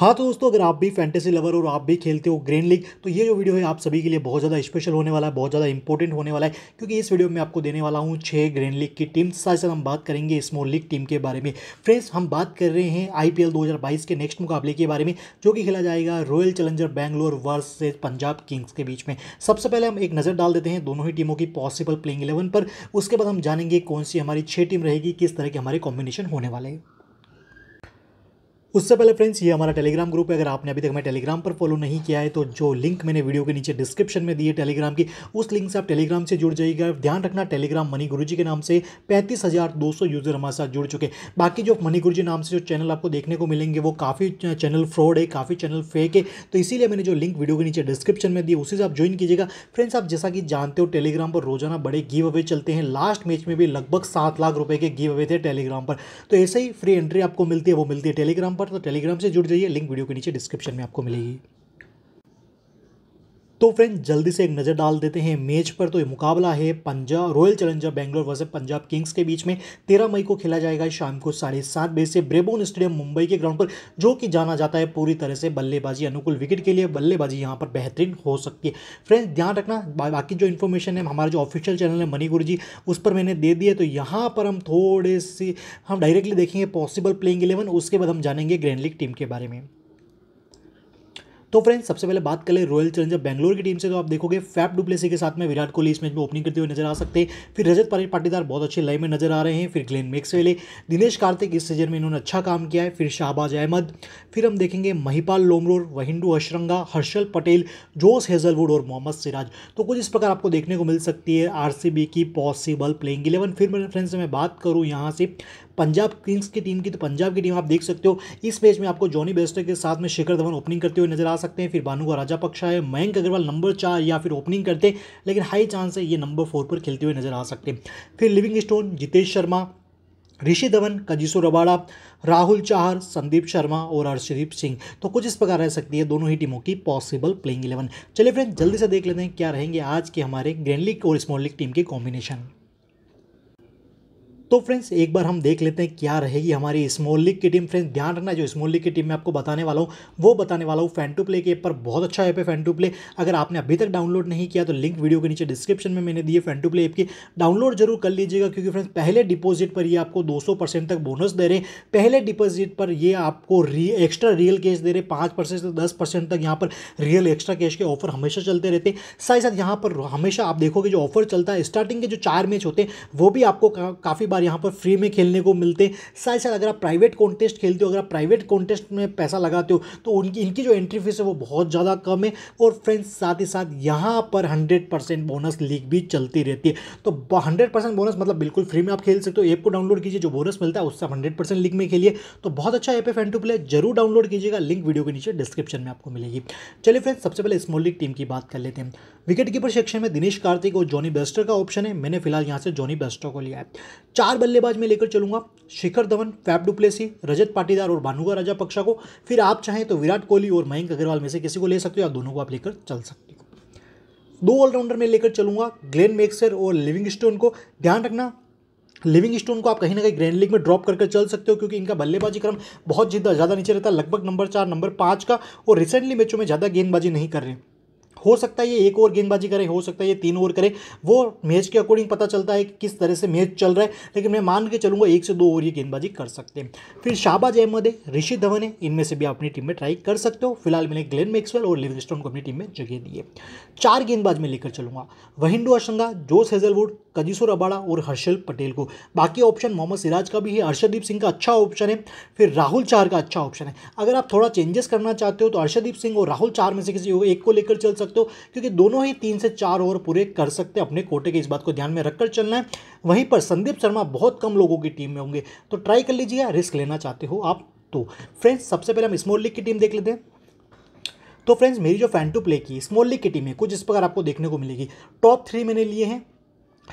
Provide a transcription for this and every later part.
हाँ तो दोस्तों अगर आप भी फैंटेसी लवर और आप भी खेलते हो ग्रेन लीग तो ये जो वीडियो है आप सभी के लिए बहुत ज़्यादा स्पेशल होने वाला है बहुत ज़्यादा इंपॉर्टेंट होने वाला है क्योंकि इस वीडियो में आपको देने वाला हूँ छः ग्रेन लीग की टीम साथ साथ हम बात करेंगे स्मॉल लीग टीम के बारे में फ्रेंड्स हम बात कर रहे हैं आई पी के नेक्स्ट मुकाबले के बारे में जो कि खेला जाएगा Royal Challenger Bangalore versus Punjab Kings के बीच में सबसे पहले हम एक नज़र डाल देते हैं दोनों ही टीमों की पॉसिबल प्लेइंग इलेवन पर उसके बाद हम जानेंगे कौन सी हमारी छः टीम रहेगी किस तरह के हमारे कॉम्बिनेशन होने वाले हैं उससे पहले फ्रेंड्स ये हमारा टेलीग्राम ग्रुप है अगर आपने अभी तक हमें टेलीग्राम पर फॉलो नहीं किया है तो जो लिंक मैंने वीडियो के नीचे डिस्क्रिप्शन में दी है टेलीग्राम की उस लिंक से आप टेलीग्राम से जुड़ जाइएगा ध्यान रखना टेलीग्राम मनी गुरु जी के नाम से पैंतीस हज़ार दो सौ यूज़र हमारे साथ जुड़ चुके बाकी जो मनी गुरु जी नाम से जो चैनल आपको देखने को मिलेंगे वो काफ़ी चैनल फ्रॉड है काफ़ी चैनल फेक है तो इसीलिए मैंने जो लिंक वीडियो के नीचे डिस्क्रिप्शन में दी उसी से आप ज्वाइन कीजिएगा फ्रेंड्स आप जैसा कि जानते हो टेलीग्राम पर रोजाना बड़े गिव अवे चलते हैं लास्ट मैच में भी लगभग सात लाख रुपये के गिव अवे थे टेलीग्राम पर तो ऐसे ही फ्री एंट्री आपको मिलती है वो मिलती है टेलीग्राम पर तो टेलीग्राम से जुड़ जाइए लिंक वीडियो के नीचे डिस्क्रिप्शन में आपको मिलेगी तो फ्रेंड जल्दी से एक नज़र डाल देते हैं मैच पर तो ये मुकाबला है Punjab Royal Challenger Bangalore versus Punjab Kings के बीच में तेरह मई को खेला जाएगा शाम को साढ़े सात बजे से ब्रेबोन स्टेडियम मुंबई के ग्राउंड पर जो कि जाना जाता है पूरी तरह से बल्लेबाजी अनुकूल विकेट के लिए बल्लेबाजी यहाँ पर बेहतरीन हो सकती है फ्रेंड्स ध्यान रखना बाकी जो इन्फॉर्मेशन है हमारा जो ऑफिशियल चैनल है मनी गुरु जी उस पर मैंने दे दिए तो यहाँ पर हम थोड़े से हम डायरेक्टली देखेंगे पॉसिबल प्लेइंग इलेवन उसके बाद हम जानेंगे ग्रैंड लीग टीम के बारे में तो फ्रेंड्स सबसे पहले बात करें रॉयल चैलेंजर बैंगलोर की टीम से तो आप देखोगे फैप डुप्लेसी के साथ में विराट कोहली इस मैच में ओपनिंग करते हुए नजर आ सकते हैं फिर रजत पाटीदार बहुत अच्छे लाइन में नजर आ रहे हैं फिर ग्लेन मेक्स वेले दिनेश कार्तिक इस सीजन में इन्होंने अच्छा काम किया है फिर शाहबाज अहमद फिर हम देखेंगे महिपाल लोमरोर वहिंडू अशरंगा हर्षल पटेल जोस हेजलवुड और मोहम्मद सिराज तो कुछ इस प्रकार आपको देखने को मिल सकती है आर की पॉसिबल प्लेइंग इलेवन फिर फ्रेंड्स मैं बात करूँ यहाँ से पंजाब किंग्स की टीम की तो पंजाब की टीम आप देख सकते हो इस मैच में आपको जॉनी बेस्टर के साथ में शेखर धवन ओपनिंग करते हुए नजर आ सकते हैं फिर का राजा पक्षा है मयंक अग्रवाल नंबर चार या फिर ओपनिंग करते लेकिन हाई चांस है ये नंबर फोर पर खेलते हुए नजर आ सकते हैं फिर Livingstone Jitesh Sharma Rishi Dhawan Kagiso Rabada Rahul Chahar Sandeep Sharma और हर्षदीप सिंह तो कुछ इस प्रकार रह सकती है दोनों ही टीमों की पॉसिबल प्लेइंग इलेवन चलिए फ्रेंड जल्दी से देख लेते हैं क्या रहेंगे आज के हमारे ग्रैंड लीग और स्मॉल लीग टीम के कॉम्बिनेशन तो फ्रेंड्स एक बार हम देख लेते हैं क्या रहेगी हमारी स्मॉल लीग की टीम फ्रेंड्स ध्यान रखना जो स्मॉल लीग की टीम मैं आपको बताने वाला हूँ वो बताने वाला हूँ फैन टू प्ले के एप पर बहुत अच्छा ऐप है फैन टू प्ले अगर आपने अभी तक डाउनलोड नहीं किया तो लिंक वीडियो के नीचे डिस्क्रिप्शन में मैंने दिए फैन टू प्ले ऐप की डाउनलोड जरूर कर लीजिएगा क्योंकि फ्रेंड्स पहले डिपोजिट पर ये आपको दो तक बोनस दे रहे पहले डिपोजिट पर ये आपको री एक्स्ट्रा रियल कैश दे रहे पाँच से दस तक यहाँ पर रियल एक्स्ट्रा कैश के ऑफर हमेशा चलते रहते साथ ही साथ यहाँ पर हमेशा आप देखोगे जो ऑफर चलता है स्टार्टिंग के जो चार मैच होते हैं वो भी आपको काफ़ी बार बार यहाँ पर फ्री में खेलने को मिलते हैं साथ साथ अगर आप प्राइवेट कॉन्टेस्ट खेलते हो अगर आप प्राइवेट कॉन्टेस्ट में पैसा लगाते हो तो उनकी इनकी जो एंट्री फीस है वो बहुत ज़्यादा कम है और फ्रेंड्स साथ ही साथ यहाँ पर हंड्रेड बोनस लीग भी चलती रहती है तो हंड्रेड बोनस मतलब बिल्कुल फ्री में आप खेल सकते हो ऐप को डाउनलोड कीजिए जो बोनस मिलता है उससे आप हंड्रेड लीग में खेलिए तो बहुत अच्छा ऐप है फैन टू प्ले जरूर डाउनलोड कीजिएगा लिंक वीडियो के नीचे डिस्क्रिप्शन में आपको मिलेगी चलिए फ्रेंड्स सबसे पहले स्मॉल लीग टीम की बात कर लेते हैं विकेट कीपर सेक्शन में दिनेश कार्तिक और जॉनी बेस्टर का ऑप्शन है मैंने फिलहाल यहां से जॉनी बेस्टर को लिया है चार चार बल्लेबाज में लेकर चलूंगा शिखर धवन फैप डुप्लेसी रजत पाटीदार और भानुगा राजा पक्षा को फिर आप चाहें तो विराट कोहली और मयंक अग्रवाल में से किसी को ले सकते हो या दोनों को आप लेकर चल सकते हो दो ऑलराउंडर में लेकर चलूंगा ग्लेन मेक्सर और लिविंग स्टोन को ध्यान रखना लिविंग स्टोन को आप कहीं ना कहीं ग्रैंड लीग में ड्रॉप करके चल सकते हो क्योंकि इनका बल्लेबाजी क्रम बहुत ज़्यादा ज़्यादा नीचे रहता है लगभग नंबर चार नंबर पाँच का और रिसेंटली मैचों में ज़्यादा गेंदबाजी नहीं कर रहे हैं हो सकता है ये एक ओवर गेंदबाजी करे हो सकता है ये तीन ओवर करे वो मैच के अकॉर्डिंग पता चलता है कि किस तरह से मैच चल रहा है लेकिन मैं मान के चलूंगा एक से दो ओवर ये गेंदबाजी कर सकते हैं फिर शाहबाज अहमद है ऋषि धवन है इनमें से भी आप अपनी टीम में ट्राई कर सकते हो फिलहाल मैंने ग्लेन मैक्सवेल और लिविंग को अपनी टीम में जगह दी है चार गेंदबाज में लेकर चलूंगा वहिंडो अशंगा जोस हेजलवुड कजिसोर अबाड़ा और हर्षल पटेल को बाकी ऑप्शन मोहम्मद सिराज का भी है अर्षदीप सिंह का अच्छा ऑप्शन है फिर राहुल चार का अच्छा ऑप्शन है अगर आप थोड़ा चेंजेस करना चाहते हो तो अर्षदीप सिंह और राहुल चार में से किसी एक को लेकर चल सकते हो क्योंकि दोनों ही तीन से चार ओवर पूरे कर सकते हैं अपने कोटे के इस बात को ध्यान में रखकर चलना है वहीं पर संदीप शर्मा बहुत कम लोगों की टीम में होंगे तो ट्राई कर लीजिए रिस्क लेना चाहते हो आप तो फ्रेंड्स सबसे पहले हम स्मॉल लीग की टीम देख लेते हैं तो फ्रेंड्स मेरी जो फैन टू प्ले की स्मॉल लीग की टीम है कुछ इस प्रकार आपको देखने को मिलेगी टॉप थ्री मैंने लिए हैं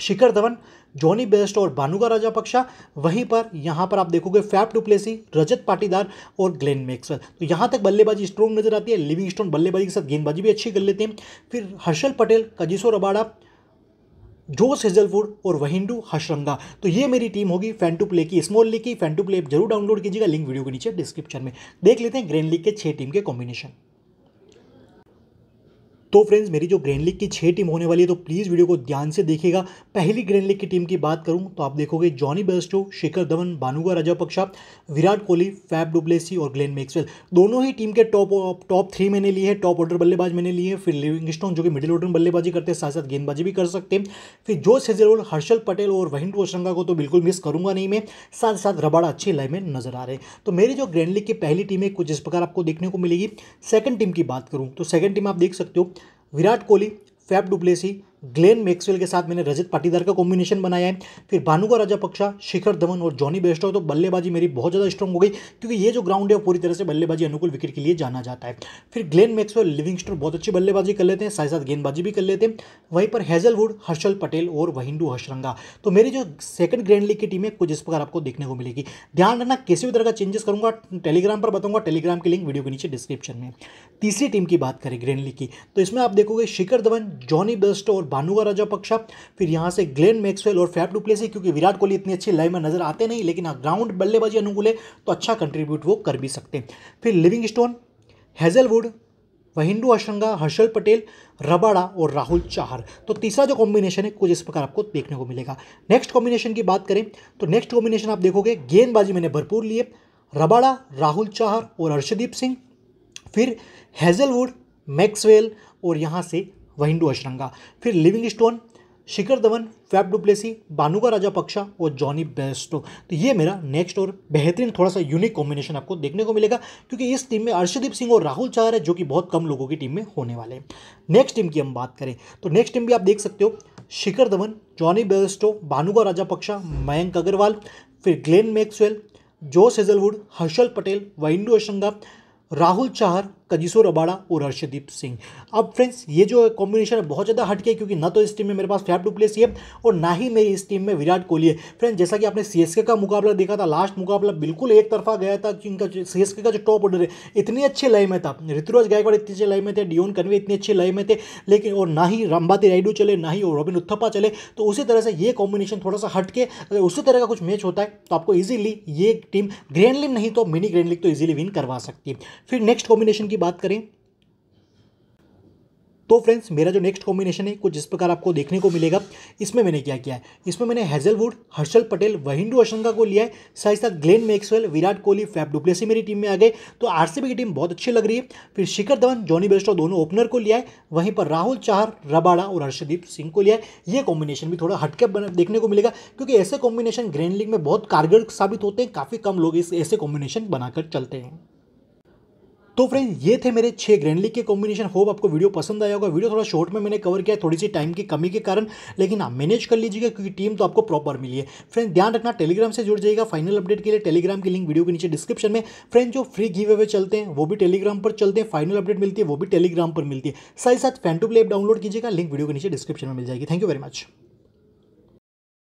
शिखर धवन जॉनी बेस्ट और भानुका राजा पक्षा वहीं पर यहाँ पर आप देखोगे फैप डुप्लेसी रजत पाटीदार और ग्लेन मैक्सवेल तो यहाँ तक बल्लेबाजी स्ट्रॉन्ग नजर आती है लिविंग स्टोन बल्लेबाजी के साथ गेंदबाजी भी अच्छी कर लेते हैं फिर Harshal Patel Kagiso Rabada Josh Hazlewood और वहिंडू हशरंगा तो ये मेरी टीम होगी फैन टू प्ले की स्मॉल लीग की फैन टू प्ले जरूर डाउनलोड कीजिएगा लिंक वीडियो के नीचे डिस्क्रिप्शन में देख लेते हैं ग्रेन लीग के छह टीम के कॉम्बिनेशन तो फ्रेंड्स मेरी जो ग्रैंड लीग की छह टीम होने वाली है तो प्लीज़ वीडियो को ध्यान से देखिएगा पहली ग्रैंड लीग की टीम की बात करूं तो आप देखोगे Jonny Bairstow Shikhar Dhawan Bhanuka Rajapaksa Virat Kohli Faf du Plessis और ग्लेन मैक्सवेल दोनों ही टीम के टॉप टॉप थ्री मैंने लिए हैं टॉप ऑर्डर बल्लेबाज मैंने लिए हैं फिर लिविंगस्टोन जो कि मिडिल ऑर्डर बल्लेबाजी करते हैं साथ साथ गेंदबाजी भी कर सकते हैं फिर जो सेजरवल हर्षल पटेल और वहीं रोशंगा को तो बिल्कुल मिस करूंगा नहीं मैं साथ साथ रबाड़ा अच्छी लाइन में नजर आ रहे हैं तो मेरी जो ग्रैंड लीग की पहली टीम है कुछ इस प्रकार आपको देखने को मिलेगी सेकंड टीम की बात करूँ तो सेकंड टीम आप देख सकते हो Virat Kohli Faf du Plessis Glenn Maxwell के साथ मैंने रजत पाटीदार का कॉम्बिनेशन बनाया है फिर भानुका राजापक्षा शिखर धवन और जॉनी बेस्टो तो बल्लेबाजी मेरी बहुत ज़्यादा स्ट्रॉन्ग हो गई क्योंकि ये जो ग्राउंड है वो पूरी तरह से बल्लेबाजी अनुकूल विकेट के लिए जाना जाता है फिर ग्लेन मैक्सवेल लिविंग बहुत अच्छी बल्लेबाजी कर लेते हैं साथ साथ गेंदबाजी भी कर लेते हैं वहीं पर हैजलवुड हर्षल पटेल और वहिंदू हशरंगा तो मेरी जो सेकंड ग्रैंड लीग की टीम है कुछ इस प्रकार आपको देखने को मिलेगी ध्यान रखना किसी भी तरह का चेंजेस करूंगा टेलीग्राम पर बताऊंगा टेलीग्राम की लिंक वीडियो के नीचे डिस्क्रिप्शन में तीसरी टीम की बात करें ग्रैंड लीग की तो इसमें आप देखोगे शिखर धवन जॉनी बेस्ट और भानुगा राजापक्षा फिर यहाँ से ग्लेन मैक्सवेल और फैप डुप्ले क्योंकि विराट कोहली इतनी अच्छी लाइव में नजर आते नहीं लेकिन ग्राउंड हाँ, बल्लेबाजी अनुकूल है तो अच्छा कंट्रीब्यूट वो कर भी सकते हैं फिर Livingstone Hazlewood Wanindu Hasaranga Harshal Patel Rabada और राहुल चाहर तो तीसरा जो कॉम्बिनेशन है कुछ इस प्रकार आपको देखने को मिलेगा नेक्स्ट कॉम्बिनेशन की बात करें तो नेक्स्ट कॉम्बिनेशन आप देखोगे गेंदबाजी मैंने भरपूर लिए रबाड़ा राहुल चाहर और हर्षदीप सिंह फिर हैजलवुड मैक्सवेल और यहाँ से व अशरंगा फिर Livingstone Shikhar Dhawan Faf du Plessis का राजा पक्षा और जॉनी बेस्टो तो ये मेरा नेक्स्ट और बेहतरीन थोड़ा सा यूनिक कॉम्बिनेशन आपको देखने को मिलेगा क्योंकि इस टीम में अर्षदीप सिंह और राहुल चार है जो कि बहुत कम लोगों की टीम में होने वाले हैं नेक्स्ट टीम की हम बात करें तो नेक्स्ट टीम भी आप देख सकते हो शिखर धवन जॉनी बेस्टो का राजा पक्षा मयंक अग्रवाल फिर Glenn Maxwell Josh Hazlewood Harshal Patel Wanindu Hasaranga Rahul Chahar Kagiso Rabada और हर्षदीप सिंह अब फ्रेंड्स ये जो कॉम्बिनेशन है बहुत ज़्यादा हटके क्योंकि ना तो इस टीम में मेरे पास फैफ प्लेस है और ना ही मेरी इस टीम में विराट कोहली है फ्रेंड जैसा कि आपने सी का मुकाबला देखा था लास्ट मुकाबला बिल्कुल एक तरफा गया था इनका सी का जो टॉप ऑर्डर है इतनी अच्छी लय में था ऋतुराज गायकवाड़ इतनी अच्छी लय में थे डियोन कन्वे इतनी अच्छी लय में थे लेकिन और ना ही रामबाती रायडू चले ना ही रॉबिन उत्थप्पा चले तो उसी तरह से ये कॉम्बिनेशन थोड़ा सा हटके अगर उसी तरह का कुछ मैच होता है तो आपको ईजिली ये टीम ग्रैंड लीग नहीं तो मिनी ग्रैंड लीग तो ईजिली विन करवा सकती है फिर नेक्स्ट कॉम्बिनेशन की की बात करें तो फ्रेंड्स मेरा जो नेक्स्ट कॉम्बिनेशन है कुछ जिस प्रकार आपको देखने को मिलेगा इसमें मैंने क्या किया है इसमें मैंने हेजलवुड हर्षल पटेल वहिंडू अशंका को लिया है साथ ही साथ Glenn Maxwell Virat Kohli Faf du Plessis मेरी टीम में आ गए तो आरसीबी की टीम बहुत अच्छी लग रही है फिर शिखर धवन जॉनी बेस्टो दोनों ओपनर को लिया है वहीं पर राहुल चाहर रबाड़ा और हर्षदीप सिंह को लिया है ये कॉम्बिनेशन भी थोड़ा हटके देखने को मिलेगा क्योंकि ऐसे कॉम्बिनेशन ग्रैंड लीग में बहुत कारगर साबित होते हैं काफ़ी कम लोग इस ऐसे कॉम्बिनेशन बनाकर चलते हैं तो फ्रेंड ये थे मेरे छः लीग के कॉम्बिनेशन होप आपको वीडियो पसंद आया होगा वीडियो थोड़ा शॉर्ट में मैंने कवर किया थोड़ी सी टाइम की कमी के कारण लेकिन आप मैनेज कर लीजिएगा क्योंकि टीम तो आपको प्रॉपर मिली है फ्रेंड ध्यान रखना टेलीग्राम से जुड़ जाएगा फाइनल अपडेट के लिए टेलीग्राम की लिंक वीडियो के नीचे डिस्क्रिप्शन में फ्रेंड जो फ्री गिव अवे चलते हैं वो भी टेलीग्राम पर चलते हैं फाइनल अपडेट मिलती है वो भी टेलीग्राम पर मिलती है साथ ही साथ फैन टू प्ले डाउनलोड कीजिएगा लिंक वीडियो के नीचे डिस्क्रिप्शन में मिल जाएगी थैंक यू वेरी मच